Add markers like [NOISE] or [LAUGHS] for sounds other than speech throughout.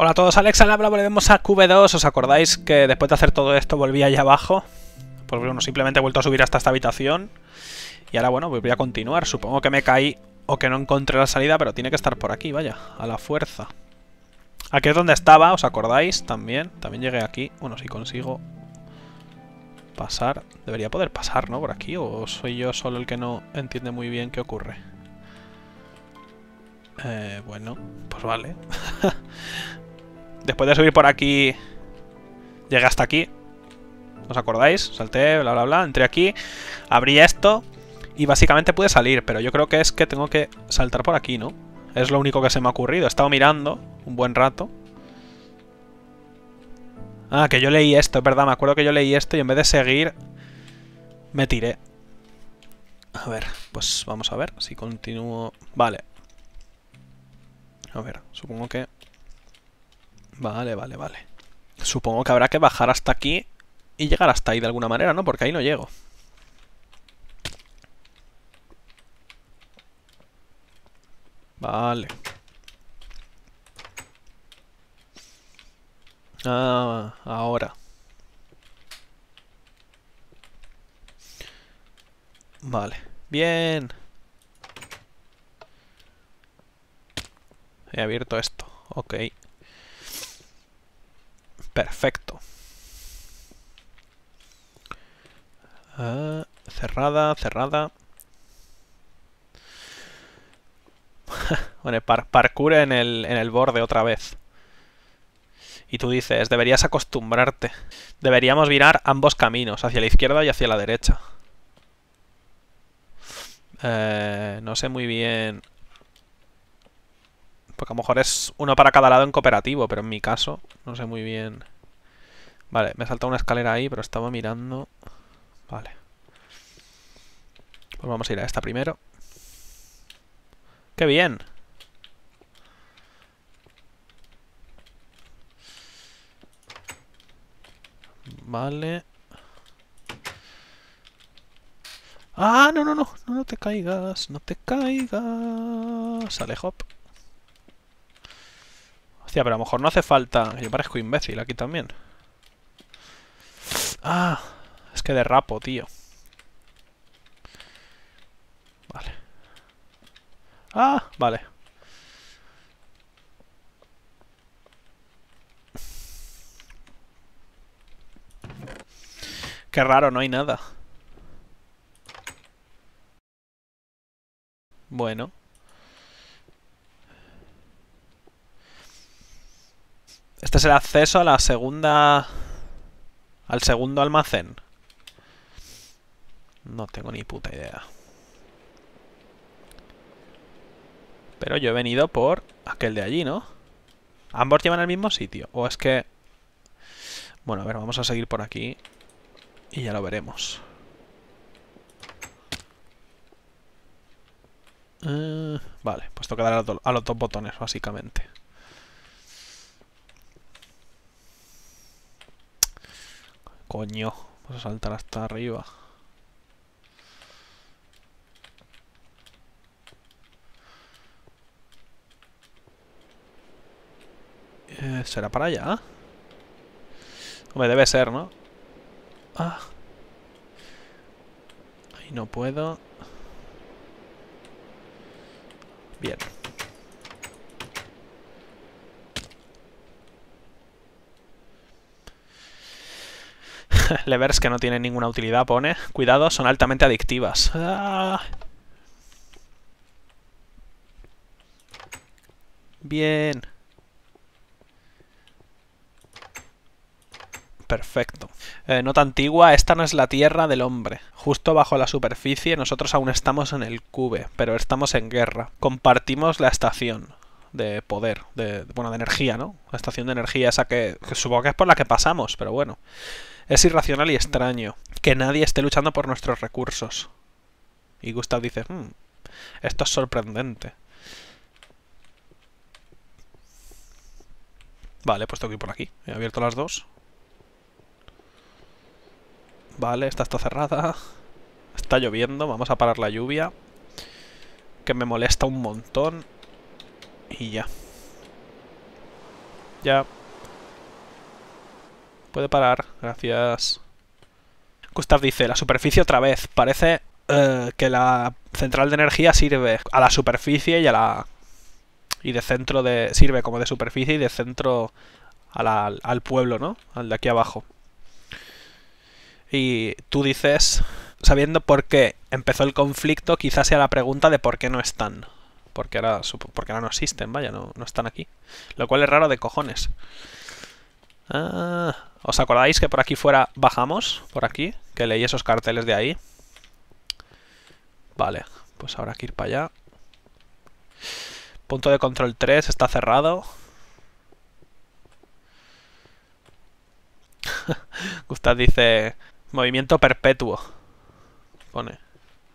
Hola a todos, Alex Alexa habla, volvemos a q 2 ¿Os acordáis que después de hacer todo esto volví allá abajo? Pues bueno, simplemente he vuelto a subir hasta esta habitación. Y ahora, bueno, pues voy a continuar. Supongo que me caí o que no encontré la salida, pero tiene que estar por aquí, vaya, a la fuerza. Aquí es donde estaba, ¿os acordáis? También, también llegué aquí. Bueno, si consigo pasar... Debería poder pasar, ¿no? Por aquí, o soy yo solo el que no entiende muy bien qué ocurre. Eh, bueno, pues vale. [LAUGHS] Después de subir por aquí, llegué hasta aquí. ¿Os acordáis? Salté, bla, bla, bla. Entré aquí, abrí esto y básicamente pude salir. Pero yo creo que es que tengo que saltar por aquí, ¿no? Es lo único que se me ha ocurrido. He estado mirando un buen rato. Ah, que yo leí esto, es verdad. Me acuerdo que yo leí esto y en vez de seguir, me tiré. A ver, pues vamos a ver si continúo... Vale. A ver, supongo que... Vale, vale, vale. Supongo que habrá que bajar hasta aquí y llegar hasta ahí de alguna manera, ¿no? Porque ahí no llego. Vale. Ah, ahora. Vale. Bien. He abierto esto. Ok. Perfecto. Ah, cerrada, cerrada. [LAUGHS] bueno, par parkour en el, borde otra vez. Y tú dices, deberías acostumbrarte. Deberíamos virar ambos caminos, hacia la izquierda y hacia la derecha. Eh, no sé muy bien porque a lo mejor es uno para cada lado en cooperativo, pero en mi caso no sé muy bien. Vale, me ha saltado una escalera ahí, pero estaba mirando. Vale. Pues vamos a ir a esta primero. ¡Qué bien! Vale. ¡Ah! No, no, no. No, te caigas. No te caigas. Sale hop. Hostia, pero a lo mejor no hace falta... Yo parezco imbécil aquí también. Ah, es que derrapo, tío. Vale. Ah, vale. Qué raro, no hay nada. Bueno. Este es el acceso a la segunda... Al segundo almacén. No tengo ni puta idea. Pero yo he venido por aquel de allí, ¿no? Ambos llevan al mismo sitio. O es que... Bueno, a ver, vamos a seguir por aquí. Y ya lo veremos. Eh, vale, pues toca dar a los dos botones, básicamente. Coño, vamos a saltar hasta arriba. Eh, ¿Será para allá? Hombre, debe ser, ¿no? Ah. Ahí no puedo. Bien. [LAUGHS] Levers que no tienen ninguna utilidad, pone. Cuidado, son altamente adictivas. Ah. Bien. Perfecto. Eh, nota antigua, esta no es la Tierra del hombre. Justo bajo la superficie nosotros aún estamos en el cube, pero estamos en guerra. Compartimos la estación de poder, de, bueno, de energía, ¿no? La estación de energía esa que, supongo que es por la que pasamos, pero bueno. Es irracional y extraño que nadie esté luchando por nuestros recursos. Y Gustav dice, hmm, esto es sorprendente. Vale, pues tengo que ir por aquí. He abierto las dos. Vale, esta está cerrada. Está lloviendo, vamos a parar la lluvia. Que me molesta un montón. Y ya. Ya. Puede parar, gracias. Gustav dice, la superficie otra vez. Parece eh, que la central de energía sirve a la superficie y a la... Y de centro de... Sirve como de superficie y de centro al pueblo, ¿no? Al de aquí abajo. Y tú dices, sabiendo por qué empezó el conflicto, quizás sea la pregunta de por qué no están porque ahora, porque no existen, vaya, no, no están aquí. Lo cual es raro de cojones. Ah, ¿Os acordáis que por aquí fuera bajamos? Por aquí, que leí esos carteles de ahí. Vale, pues hay que ir para allá. Punto de control 3 está cerrado. [LAUGHS] Gustav dice... Movimiento perpetuo. Pone.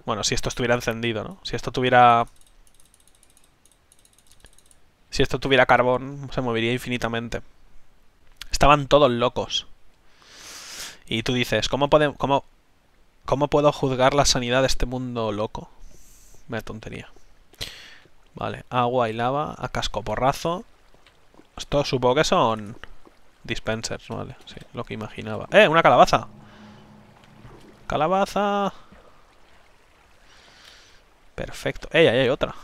Bueno, si esto estuviera encendido, ¿no? Si esto tuviera si esto tuviera carbón, se movería infinitamente. Estaban todos locos. Y tú dices, ¿cómo, cómo puedo juzgar la sanidad de este mundo loco? Me tontería. Vale, agua y lava, a casco porrazo. Esto supongo que son dispensers, vale, sí, lo que imaginaba. ¡Eh, una calabaza! ¡Calabaza! Perfecto. ¡Eh, ahí hay otra!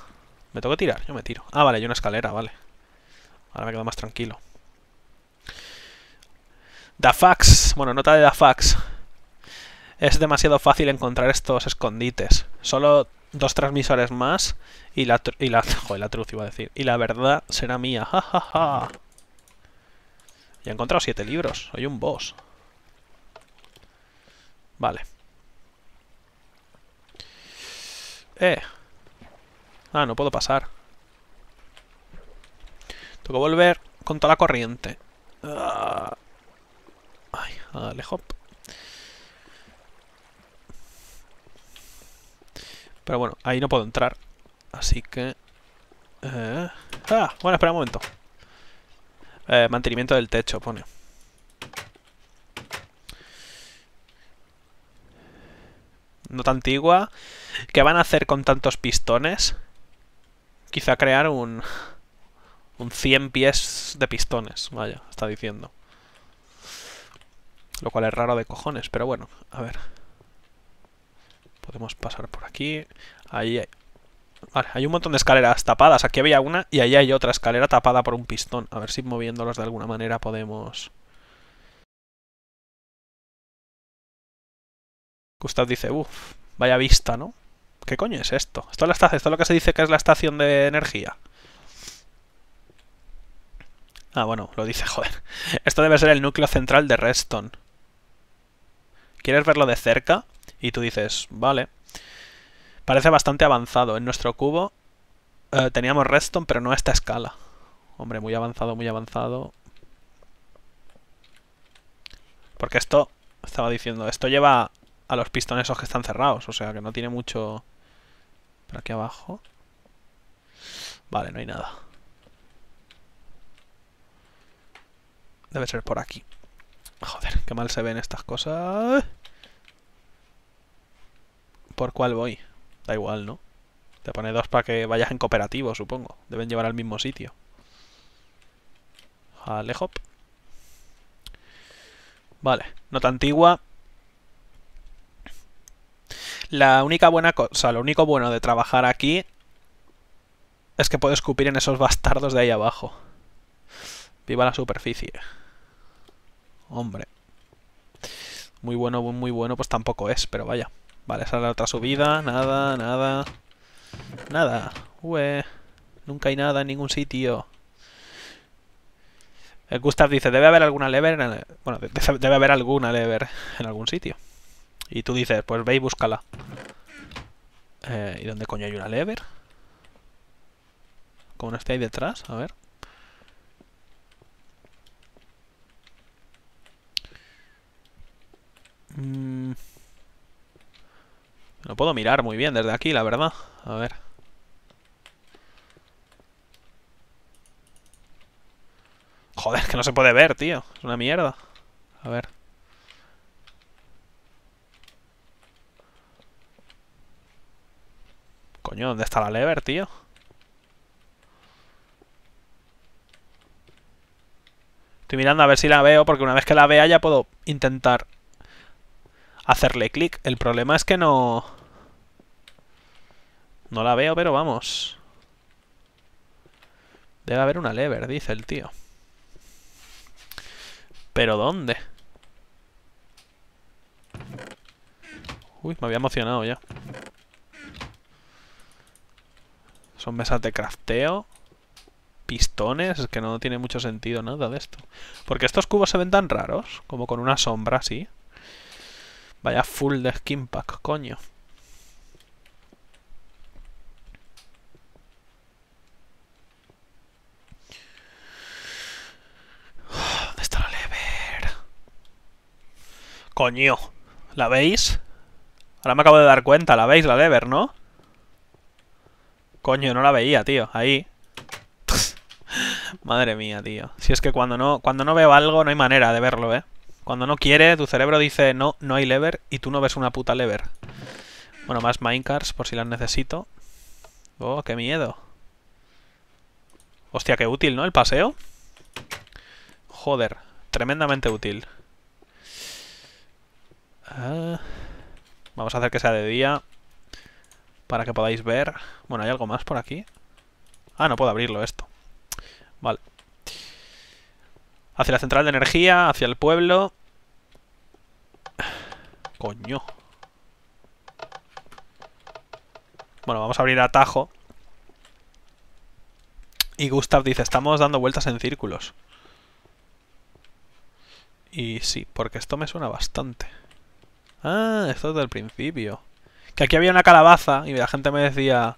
¿Me tengo que tirar? Yo me tiro. Ah, vale, hay una escalera, vale. Ahora me quedo más tranquilo. Dafax. Bueno, nota de Dafax. Es demasiado fácil encontrar estos escondites. Solo dos transmisores más y la... la [LAUGHS] joder, la truz iba a decir. Y la verdad será mía. Ja, ja, ja. Ya he encontrado siete libros. Soy un boss. Vale. Eh, Ah, no puedo pasar. Tengo que volver con toda la corriente. Ah. Ay, dale, hop. Pero bueno, ahí no puedo entrar. Así que... Eh. Ah, bueno, espera un momento. Eh, mantenimiento del techo, pone. Nota antigua. ¿Qué van a hacer con tantos pistones? Quizá crear un... Un 100 pies de pistones, vaya, está diciendo. Lo cual es raro de cojones, pero bueno, a ver. Podemos pasar por aquí. Ahí hay... Vale, hay un montón de escaleras tapadas. Aquí había una y ahí hay otra escalera tapada por un pistón. A ver si moviéndolos de alguna manera podemos... Gustav dice, uff, vaya vista, ¿no? ¿Qué coño es esto? Esto es, la estación, esto lo que se dice que es la estación de energía. Ah, bueno, lo dice, [LAUGHS] joder. Esto debe ser el núcleo central de Redstone. ¿Quieres verlo de cerca? Y tú dices, vale. Parece bastante avanzado. En nuestro cubo eh, teníamos Redstone, pero no a esta escala. Hombre, muy avanzado, muy avanzado. Porque esto, estaba diciendo, esto lleva a los pistones esos que están cerrados. O sea, que no tiene mucho... Por aquí abajo. Vale, no hay nada. Debe ser por aquí. Joder, qué mal se ven estas cosas. ¿Por cuál voy? Da igual, ¿no? Te pone dos para que vayas en cooperativo, supongo. Deben llevar al mismo sitio. Jale, hop. Vale, nota antigua. La única buena cosa, lo único bueno de trabajar aquí es que puedo escupir en esos bastardos de ahí abajo. Viva la superficie. Hombre. Muy bueno, muy bueno, pues tampoco es, pero vaya. Vale, esa es la otra subida. Nada, nada. Nada. Ue. Nunca hay nada en ningún sitio. El Gustav dice, debe haber alguna lever... Bueno, debe haber alguna lever en algún sitio. Y tú dices, pues ve y búscala. Eh, ¿Y dónde coño hay una lever? Como no esté ahí detrás, a ver. No mm. puedo mirar muy bien desde aquí, la verdad. A ver. Joder, que no se puede ver, tío. Es una mierda. A ver. ¿dónde está la lever, tío? Estoy mirando a ver si la veo, porque una vez que la vea ya puedo intentar hacerle clic. El problema es que no... No la veo, pero vamos. Debe haber una lever, dice el tío. ¿Pero dónde? Uy, me había emocionado ya. Son mesas de crafteo. Pistones. Es que no tiene mucho sentido nada de esto. Porque estos cubos se ven tan raros. Como con una sombra sí Vaya full de skin pack, coño. [SIGHS] ¿Dónde está la lever? Coño. ¿La veis? Ahora me acabo de dar cuenta. ¿La veis la lever, no? Coño, no la veía, tío. Ahí. [LAUGHS] Madre mía, tío. Si es que cuando no, cuando no veo algo no hay manera de verlo, ¿eh? Cuando no quiere, tu cerebro dice no, no hay lever y tú no ves una puta lever. Bueno, más minecarts por si las necesito. Oh, qué miedo. Hostia, qué útil, ¿no? El paseo. Joder, tremendamente útil. Ah. vamos a hacer que sea de día para que podáis ver... Bueno, ¿hay algo más por aquí? Ah, no puedo abrirlo esto. Vale. Hacia la central de energía, hacia el pueblo. Coño. Bueno, vamos a abrir atajo. Y Gustav dice, estamos dando vueltas en círculos. Y sí, porque esto me suena bastante. Ah, esto es del principio. Que aquí había una calabaza y la gente me decía...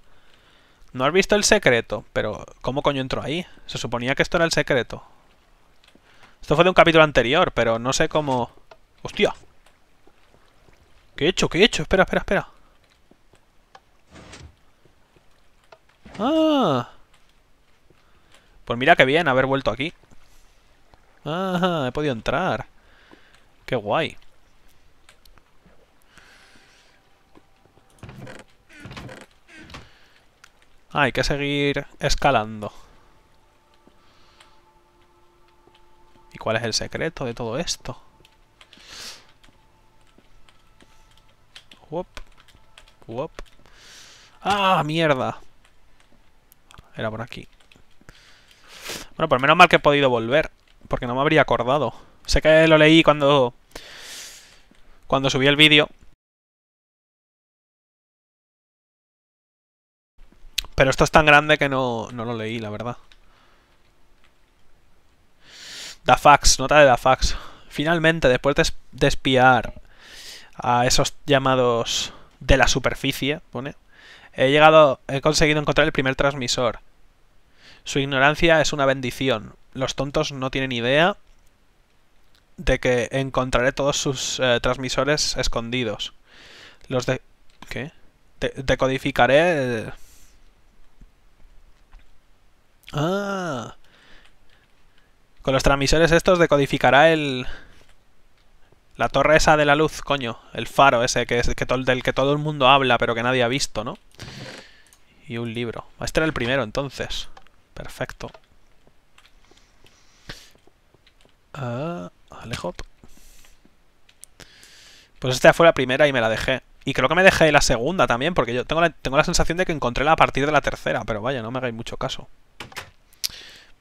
¿No has visto el secreto? Pero, ¿cómo coño entró ahí? Se suponía que esto era el secreto. Esto fue de un capítulo anterior, pero no sé cómo... ¡Hostia! ¿Qué he hecho? ¿Qué he hecho? Espera, espera, espera. ¡Ah! Pues mira qué bien haber vuelto aquí. ¡Ah! He podido entrar. ¡Qué guay! Ah, hay que seguir escalando. ¿Y cuál es el secreto de todo esto? ¡Ah, mierda! Era por aquí. Bueno, por pues menos mal que he podido volver. Porque no me habría acordado. Sé que lo leí cuando... Cuando subí el vídeo. Pero esto es tan grande que no, no lo leí, la verdad. Dafax, nota de Dafax. Finalmente, después de, espiar a esos llamados de la superficie, pone, he llegado, he conseguido encontrar el primer transmisor. Su ignorancia es una bendición. Los tontos no tienen idea de que encontraré todos sus eh, transmisores escondidos. Los de... ¿Qué? decodificaré... Eh, Ah. Con los transmisores estos decodificará el... La torre esa de la luz, coño. El faro ese que es que del que todo el mundo habla pero que nadie ha visto, ¿no? Y un libro. Este era el primero, entonces. Perfecto. Ah, Alejo. Pues esta fue la primera y me la dejé. Y creo que me dejé la segunda también, porque yo tengo la, tengo la sensación de que encontré la a partir de la tercera, pero vaya, no me hagáis mucho caso.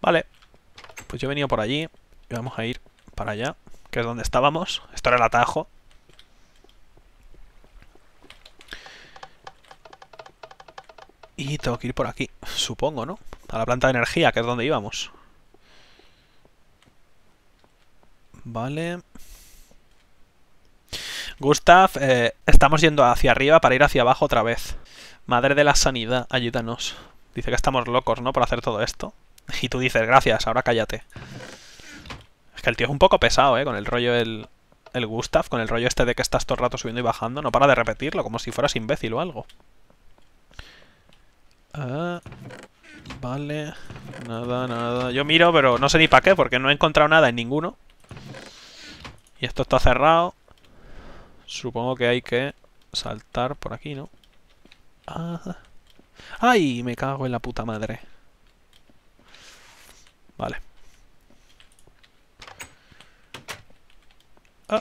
Vale, pues yo he venido por allí y vamos a ir para allá, que es donde estábamos. Esto era el atajo. Y tengo que ir por aquí, supongo, ¿no? A la planta de energía, que es donde íbamos. Vale. Gustav, eh, estamos yendo hacia arriba para ir hacia abajo otra vez. Madre de la sanidad, ayúdanos. Dice que estamos locos, ¿no? Por hacer todo esto. Y tú dices, gracias, ahora cállate. Es que el tío es un poco pesado, ¿eh? Con el rollo del Gustav, con el rollo este de que estás todo el rato subiendo y bajando. No para de repetirlo, como si fueras imbécil o algo. Ah, vale. Nada, nada. Yo miro, pero no sé ni para qué, porque no he encontrado nada en ninguno. Y esto está cerrado. Supongo que hay que saltar por aquí, ¿no? Ah. ¡Ay! Me cago en la puta madre. Vale. Ah.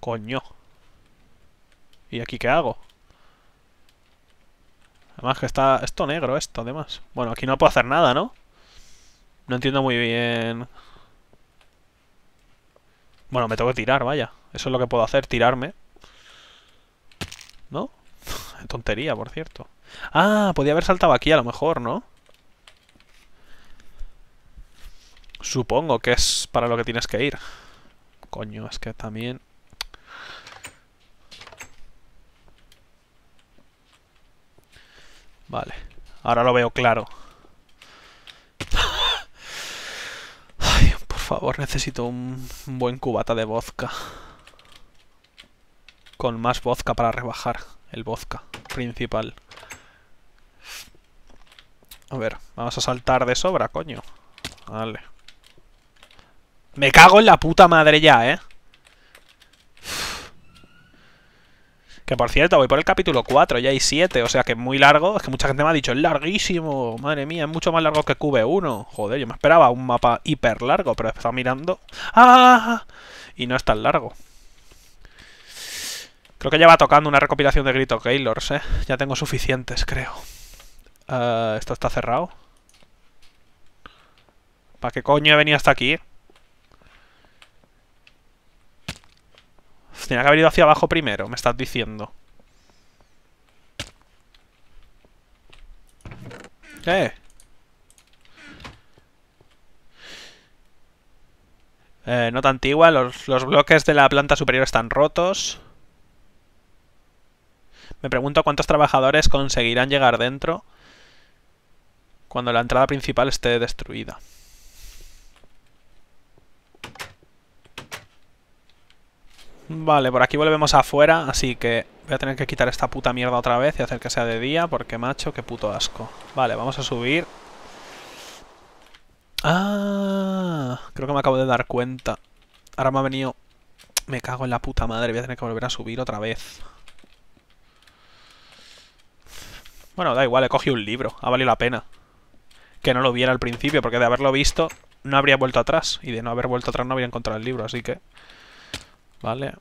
Coño. ¿Y aquí qué hago? Además que está... Esto negro, esto, además. Bueno, aquí no puedo hacer nada, ¿no? No entiendo muy bien... Bueno, me tengo que tirar, vaya. Eso es lo que puedo hacer, tirarme. ¿No? [LAUGHS] Tontería, por cierto. Ah, podía haber saltado aquí a lo mejor, ¿no? Supongo que es para lo que tienes que ir. Coño, es que también... Vale, ahora lo veo claro. Ay, por favor, necesito un buen cubata de vodka. Con más vodka para rebajar el vodka principal. A ver, vamos a saltar de sobra, coño. Vale. Me cago en la puta madre ya, ¿eh? Que por cierto, voy por el capítulo 4, ya hay 7, o sea que es muy largo. Es que mucha gente me ha dicho, es larguísimo, madre mía, es mucho más largo que qb 1 Joder, yo me esperaba un mapa hiper largo, pero he mirando. ¡Ah! Y no es tan largo. Creo que ya va tocando una recopilación de Grito Gaylords, ¿eh? Ya tengo suficientes, creo. Eh, Esto está cerrado. ¿Para qué coño he venido hasta aquí? tenía que haber ido hacia abajo primero, me estás diciendo. ¿Qué? Eh, nota antigua, los bloques de la planta superior están rotos. Me pregunto cuántos trabajadores conseguirán llegar dentro cuando la entrada principal esté destruida. Vale, por aquí volvemos afuera, así que voy a tener que quitar esta puta mierda otra vez y hacer que sea de día, porque macho, qué puto asco. Vale, vamos a subir. Ah, creo que me acabo de dar cuenta. Ahora me ha venido... Me cago en la puta madre, voy a tener que volver a subir otra vez. Bueno, da igual, he cogido un libro, ha valido la pena. Que no lo viera al principio, porque de haberlo visto no habría vuelto atrás. Y de no haber vuelto atrás no habría encontrado el libro, así que... Vale.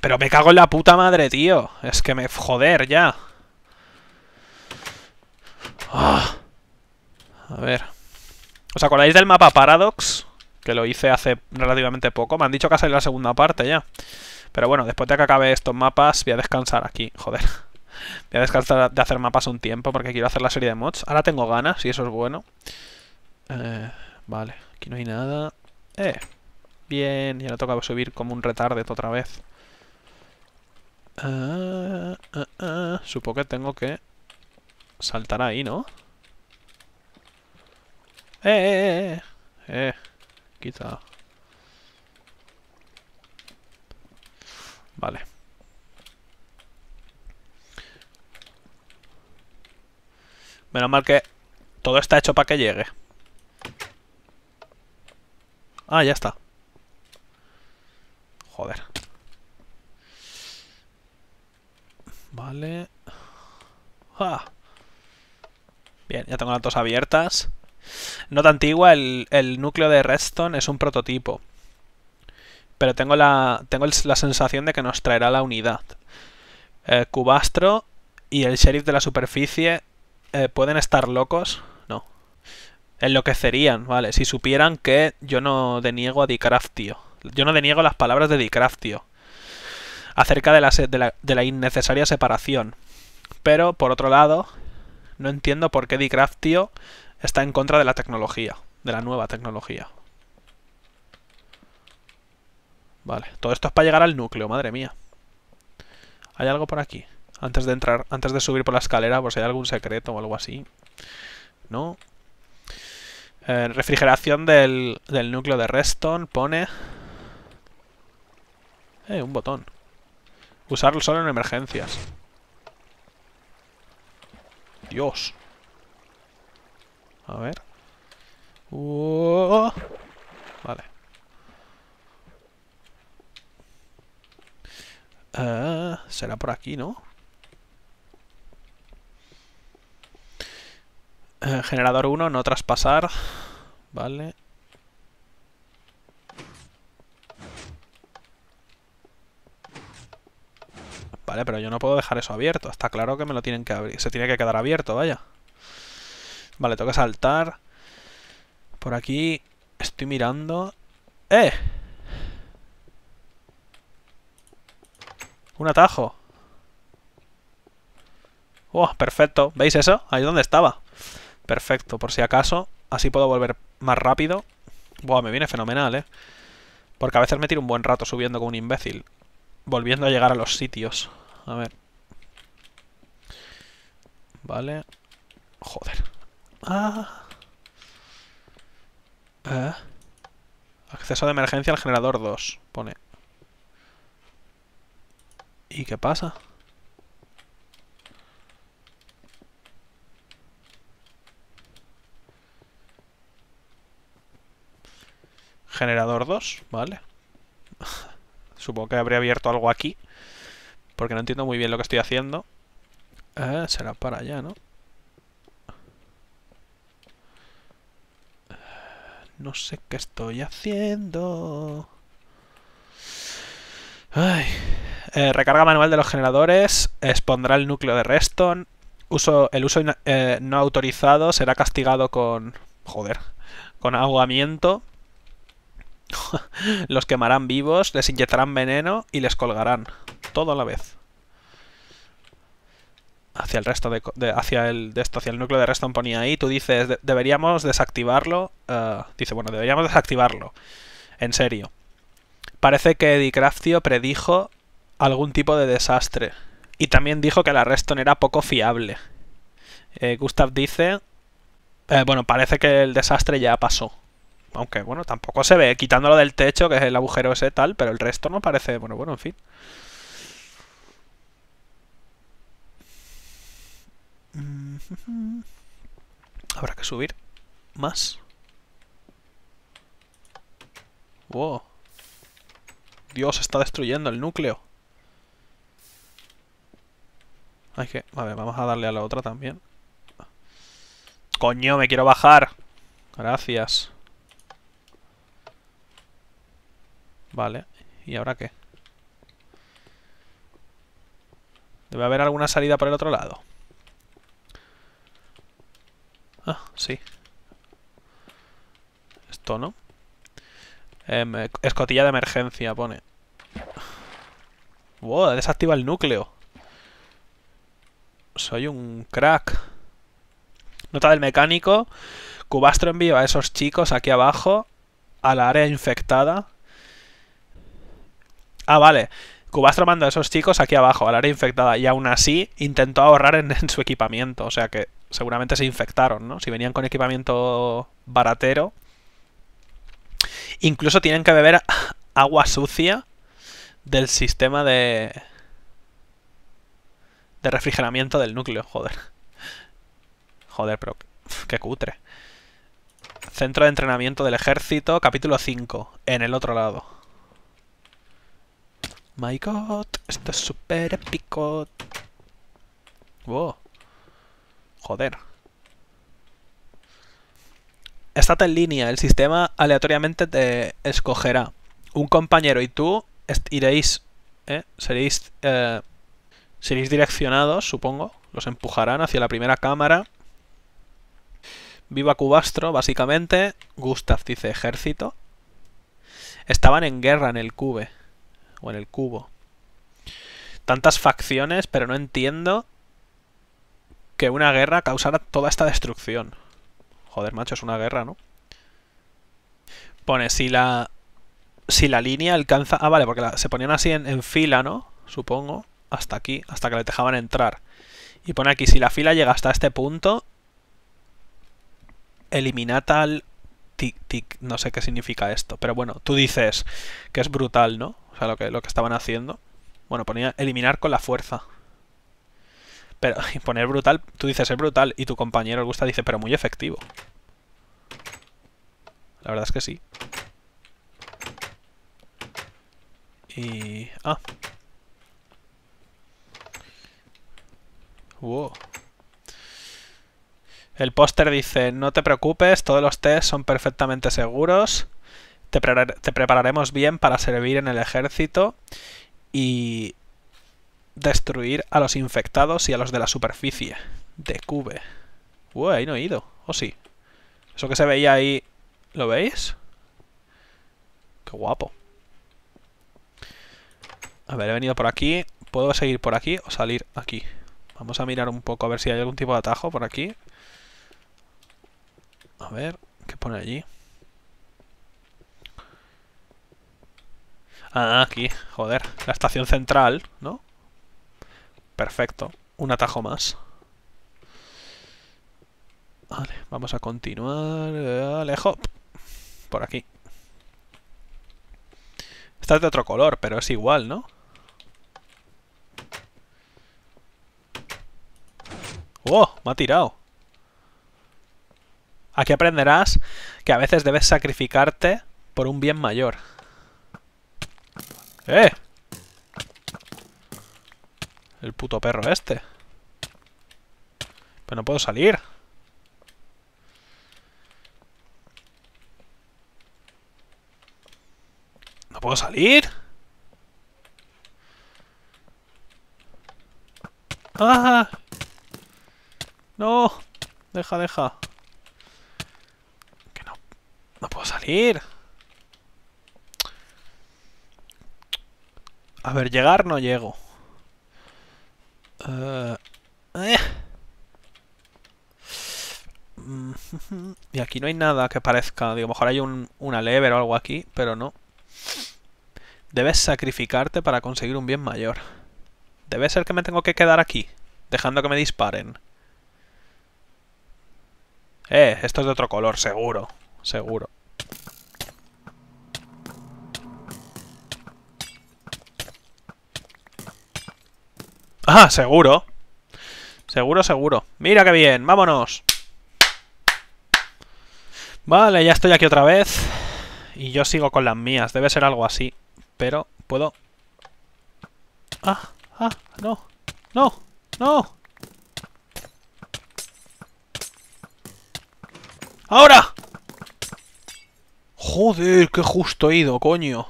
Pero me cago en la puta madre, tío. Es que me... Joder, ya. Ah. A ver. ¿Os acordáis del mapa Paradox? Que lo hice hace relativamente poco. Me han dicho que ha salido la segunda parte ya. Pero bueno, después de que acabe estos mapas, voy a descansar aquí. Joder. [LAUGHS] Voy a descansar de hacer mapas un tiempo porque quiero hacer la serie de mods. Ahora tengo ganas y eso es bueno. Eh, vale, aquí no hay nada. Eh, Bien, ya no toca subir como un retardet otra vez. Ah, ah, ah. Supongo que tengo que saltar ahí, ¿no? Eh eh, ¡Eh, eh, eh! ¡Eh! Quita. Vale. Menos mal que todo está hecho para que llegue. Ah, ya está. Joder. Vale. Ah. Bien, ya tengo las dos abiertas. Nota antigua, el, núcleo de Redstone es un prototipo. Pero tengo la, tengo la sensación de que nos traerá la unidad. Eh, Cubastro y el sheriff de la superficie eh, pueden estar locos. No. Enloquecerían, vale. Si supieran que yo no deniego a Dicraft, tío. Yo no deniego las palabras de DiCraftio Acerca de la, innecesaria separación. Pero, por otro lado, no entiendo por qué DiCraftio está en contra de la tecnología. De la nueva tecnología. Vale. Todo esto es para llegar al núcleo, madre mía. ¿Hay algo por aquí? Antes de entrar, antes de subir por la escalera, por si hay algún secreto o algo así. ¿No? Eh, refrigeración del, del núcleo de Reston pone eh, un botón. Usarlo solo en emergencias. Dios. A ver. vale. Ah, será por aquí, ¿no? Eh, generador 1, no traspasar. Vale. Vale, pero yo no puedo dejar eso abierto. Está claro que me lo tienen que abrir. Se tiene que quedar abierto, vaya. Vale, que saltar. Por aquí estoy mirando. ¡Eh! Un atajo. ¡Oh, perfecto! ¿Veis eso? Ahí es donde estaba. Perfecto, por si acaso. Así puedo volver más rápido. Buah, me viene fenomenal, ¿eh? Porque a veces me tiro un buen rato subiendo con un imbécil volviendo a llegar a los sitios. A ver. Vale. Joder. Ah. ¿Eh? Acceso de emergencia al generador 2, pone. ¿Y qué pasa? Generador 2, vale. Supongo que habría abierto algo aquí. Porque no entiendo muy bien lo que estoy haciendo. Eh, será para allá, ¿no? No sé qué estoy haciendo. Ay. Eh, recarga manual de los generadores. Expondrá el núcleo de Reston. Uso, el uso eh, no autorizado será castigado con... Joder. Con ahogamiento. [LAUGHS] los quemarán vivos, les inyectarán veneno y les colgarán. Todo a la vez. Hacia el resto de, hacia el de esto, hacia el núcleo de Reston ponía ahí. Tú dices, deberíamos desactivarlo. Eh, dice, bueno, deberíamos desactivarlo. En serio. Parece que Eddie predijo algún tipo de desastre. Y también dijo que la Reston era poco fiable. Eh, Gustav dice... Eh, bueno, parece que el desastre ya pasó. Aunque bueno, tampoco se ve, quitándolo del techo, que es el agujero ese tal, pero el resto no parece... Bueno, bueno, en fin. Mm-hmm. Habrá que subir más. Wow. Dios está destruyendo el núcleo. Hay que... A ver, vamos a darle a la otra también. Coño, me quiero bajar. Gracias. Vale. ¿Y ahora qué? Debe haber alguna salida por el otro lado. Ah, sí. Esto, ¿no? Em, eh, escotilla de emergencia, pone. Wow, desactiva el núcleo. Soy un crack. Nota del mecánico. Cubastro envía a esos chicos aquí abajo a la área infectada ah, vale, Cubastro mandó a esos chicos aquí abajo, al área infectada, y aún así intentó ahorrar en, su equipamiento, o sea que seguramente se infectaron, ¿no? Si venían con equipamiento baratero, incluso tienen que beber [LAUGHS] agua sucia del sistema de... de refrigeramiento del núcleo, joder. Joder, pero qué cutre. Centro de entrenamiento del ejército, capítulo 5, en el otro lado my god, esto es súper épico. Wow. Joder. Estate en línea, el sistema aleatoriamente te escogerá. Un compañero y tú iréis, eh, seréis, eh, seréis direccionados, supongo. Los empujarán hacia la primera cámara. Viva Cubastro, básicamente. Gustav dice ejército. Estaban en guerra en el cube o en el cubo. Tantas facciones, pero no entiendo que una guerra causara toda esta destrucción. Joder, macho, es una guerra, ¿no? Pone, si la... Si la línea alcanza... Ah, vale, porque se ponían así en, fila, ¿no? Supongo. Hasta aquí, hasta que le dejaban entrar. Y pone aquí, si la fila llega hasta este punto... elimina al... Tic, tic, no sé qué significa esto. Pero bueno, tú dices que es brutal, ¿no? O sea, lo que, lo que estaban haciendo. Bueno, ponía eliminar con la fuerza. Pero [LAUGHS] poner brutal, tú dices es brutal y tu compañero gusta dice, pero muy efectivo. La verdad es que sí. Y... Ah. Wow. El póster dice, no te preocupes, todos los tests son perfectamente seguros te, prepararemos bien para servir en el ejército y destruir a los infectados y a los de la superficie. De cube. Uy, ahí no he ido. ¿O sí? Eso que se veía ahí... ¿Lo veis? Qué guapo. A ver, he venido por aquí. ¿Puedo seguir por aquí o salir aquí? Vamos a mirar un poco a ver si hay algún tipo de atajo por aquí. A ver, ¿qué pone allí? aquí, joder. La estación central, ¿no? Perfecto. Un atajo más. Vale, vamos a continuar. Eh, Alejo. Por aquí. Esta es de otro color, pero es igual, ¿no? ¡Oh! Me ha tirado. Aquí aprenderás que a veces debes sacrificarte por un bien mayor. ¡Eh! El puto perro este. Pero no puedo salir. ¿No puedo salir? ¡Ah! ¡No! Deja, deja. Que no... No puedo salir. A ver, llegar no llego. Eh, eh. Mm, [LAUGHS] y aquí no hay nada que parezca. Digo, mejor hay un, una lever o algo aquí, pero no. Debes sacrificarte para conseguir un bien mayor. Debe ser que me tengo que quedar aquí, dejando que me disparen. Eh, esto es de otro color, seguro. Seguro. Ah, seguro. Seguro, seguro. Mira qué bien, vámonos. Vale, ya estoy aquí otra vez. Y yo sigo con las mías. Debe ser algo así. Pero puedo... Ah, ah, no. No, no. ¡Ahora! Joder, qué justo he ido, coño.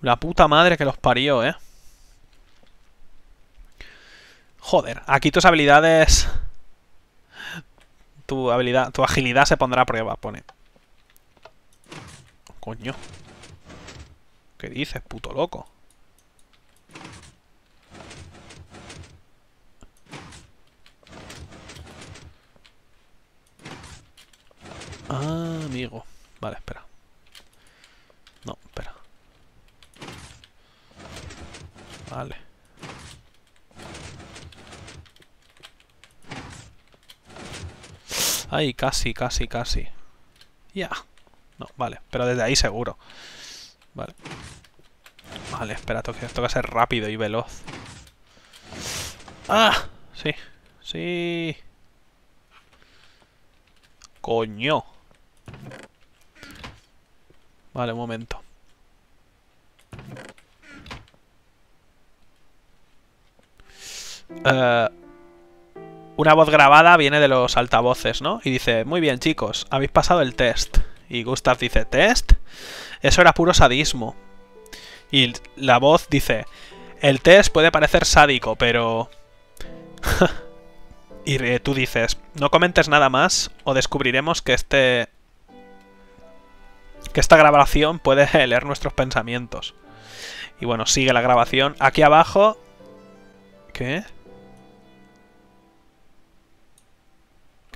La puta madre que los parió, eh. Joder, aquí tus habilidades... Tu habilidad, tu agilidad se pondrá a prueba, pone. Coño. ¿Qué dices, puto loco? Ah, amigo. Vale, espera. No, espera. Vale. Ay, casi, casi, casi. Ya. No, vale. Pero desde ahí seguro. Vale. Vale, espera, va a ser rápido y veloz. ¡Ah! Sí. Sí. Coño. Vale, momento. Eh una voz grabada viene de los altavoces, ¿no? Y dice, muy bien chicos, habéis pasado el test. Y Gustav dice, ¿test? Eso era puro sadismo. Y la voz dice, el test puede parecer sádico, pero... [LAUGHS] y tú dices, no comentes nada más o descubriremos que este... que esta grabación puede [LAUGHS] leer nuestros pensamientos. Y bueno, sigue la grabación. Aquí abajo... ¿Qué?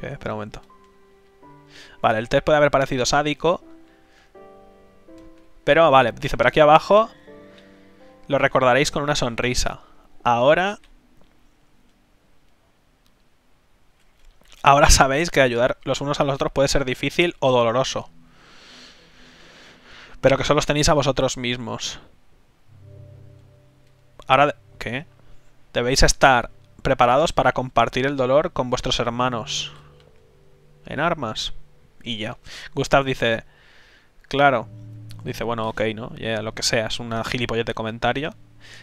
Espera un momento. Vale, el test puede haber parecido sádico. Pero vale, dice, pero aquí abajo lo recordaréis con una sonrisa. Ahora... Ahora sabéis que ayudar los unos a los otros puede ser difícil o doloroso. Pero que solo os tenéis a vosotros mismos. Ahora... ¿Qué? Debéis estar preparados para compartir el dolor con vuestros hermanos en armas. Y ya. Gustav dice, claro. Dice, bueno, ok, ¿no? Ya, lo que sea, es una gilipollete comentario.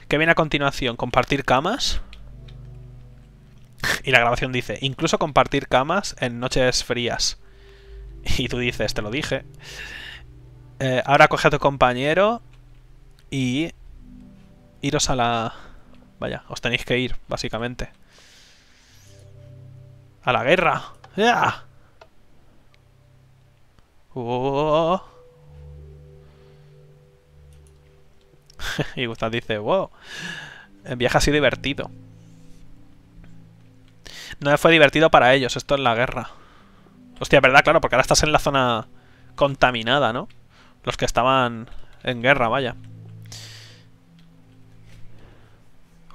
Que viene a continuación? ¿Compartir camas? Y la grabación dice, incluso compartir camas en noches frías. [LAUGHS] Y tú dices, te lo dije. Eh, ahora coge a tu compañero y iros a la... Vaya, os tenéis que ir, básicamente. A la guerra. ...ya... Oh. [LAUGHS] y Gustav dice, wow, el viaje ha sido divertido. No fue divertido para ellos, esto es la guerra. Hostia, verdad, claro, porque ahora estás en la zona contaminada, ¿no? Los que estaban en guerra, vaya.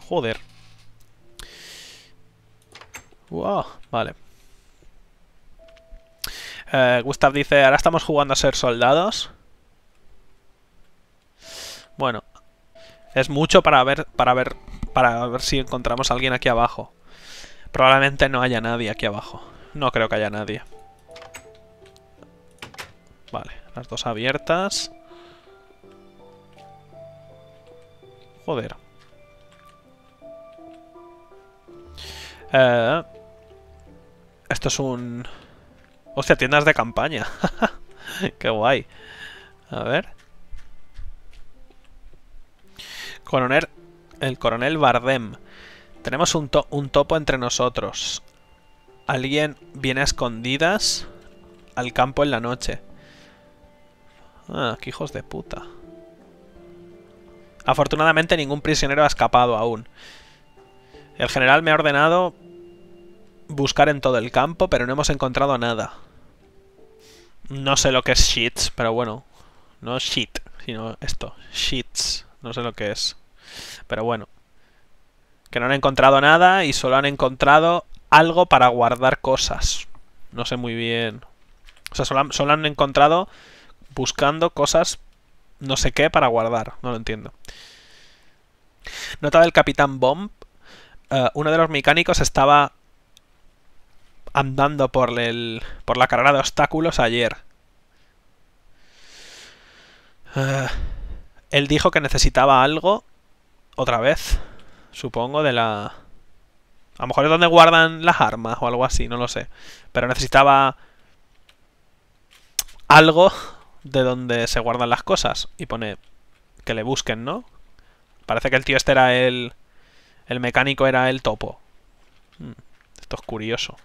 Joder. Wow, vale. Eh, Gustav dice, ahora estamos jugando a ser soldados. Bueno, es mucho para ver, para ver, para ver si encontramos a alguien aquí abajo. Probablemente no haya nadie aquí abajo. No creo que haya nadie. Vale, las dos abiertas. Joder. Eh, esto es un... Hostia, tiendas de campaña. [LAUGHS] Qué guay. A ver. Coronel, el coronel Bardem. Tenemos un, un topo entre nosotros. Alguien viene a escondidas al campo en la noche. Ah, qué hijos de puta. Afortunadamente ningún prisionero ha escapado aún. El general me ha ordenado buscar en todo el campo, pero no hemos encontrado nada. No sé lo que es sheets, pero bueno. No shit, sino esto. Sheets. No sé lo que es. Pero bueno. Que no han encontrado nada y solo han encontrado algo para guardar cosas. No sé muy bien. O sea, solo han, encontrado buscando cosas no sé qué para guardar. No lo entiendo. Nota del Capitán Bomb. Eh, uno de los mecánicos estaba andando por, el, por la carrera de obstáculos ayer. Ah, él dijo que necesitaba algo, otra vez, supongo, de la... A lo mejor es donde guardan las armas o algo así, no lo sé. Pero necesitaba algo de donde se guardan las cosas. Y pone que le busquen, ¿no? Parece que el tío este era el... El mecánico era el topo. Hmm, esto es curioso.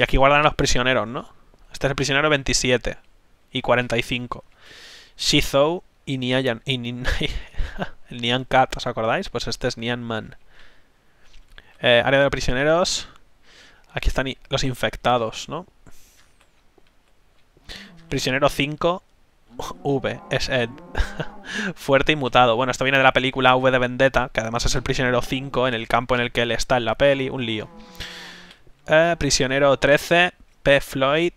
Y aquí guardan a los prisioneros, ¿no? Este es el prisionero 27 y 45. Shizou y [LAUGHS] Nian... Y Nian, el Cat, ¿os acordáis? Pues este es Nian Man. Eh, área de prisioneros. Aquí están los infectados, ¿no? Prisionero 5, V, es Ed. [LAUGHS] Fuerte y mutado. Bueno, esto viene de la película V de Vendetta, que además es el prisionero 5 en el campo en el que él está en la peli. Un lío. Eh, prisionero 13, P. Floyd,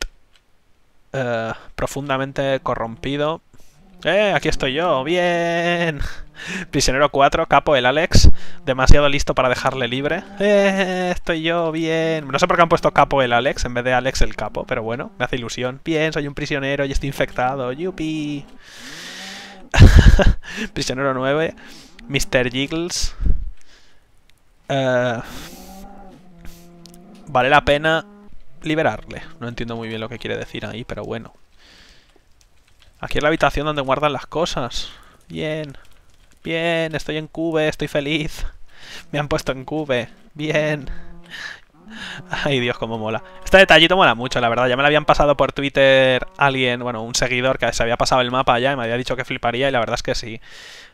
eh, profundamente corrompido. ¡Eh! Aquí estoy yo, bien. [LAUGHS] Prisionero 4, capo, el Alex, demasiado listo para dejarle libre. ¡Eh! Estoy yo, bien. No sé por qué han puesto capo el Alex en vez de Alex el capo, pero bueno, me hace ilusión. Bien, soy un prisionero y estoy infectado. ¡Yupi! [LAUGHS] prisionero 9, Mr. Jiggles. Eh, Vale la pena liberarle. No entiendo muy bien lo que quiere decir ahí, pero bueno. Aquí es la habitación donde guardan las cosas. Bien. Bien, estoy en cube, estoy feliz. Me han puesto en cube. Bien. Ay, Dios, cómo mola. Este detallito mola mucho, la verdad. Ya me lo habían pasado por Twitter alguien, bueno, un seguidor que se había pasado el mapa allá y me había dicho que fliparía y la verdad es que sí.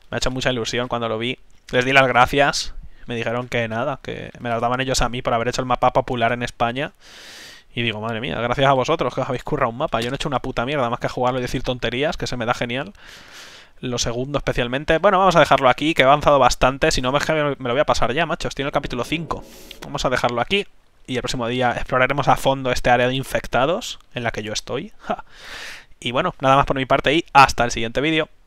Me ha hecho mucha ilusión cuando lo vi. Les di las gracias me dijeron que nada, que me las daban ellos a mí por haber hecho el mapa popular en España. Y digo, madre mía, gracias a vosotros que os habéis currado un mapa. Yo no he hecho una puta mierda más que jugarlo y decir tonterías, que se me da genial. Lo segundo especialmente. Bueno, vamos a dejarlo aquí, que he avanzado bastante. Si no, me, lo voy a pasar ya, machos. Tiene el capítulo 5. Vamos a dejarlo aquí. Y el próximo día exploraremos a fondo este área de infectados en la que yo estoy. Y bueno, nada más por mi parte y hasta el siguiente vídeo.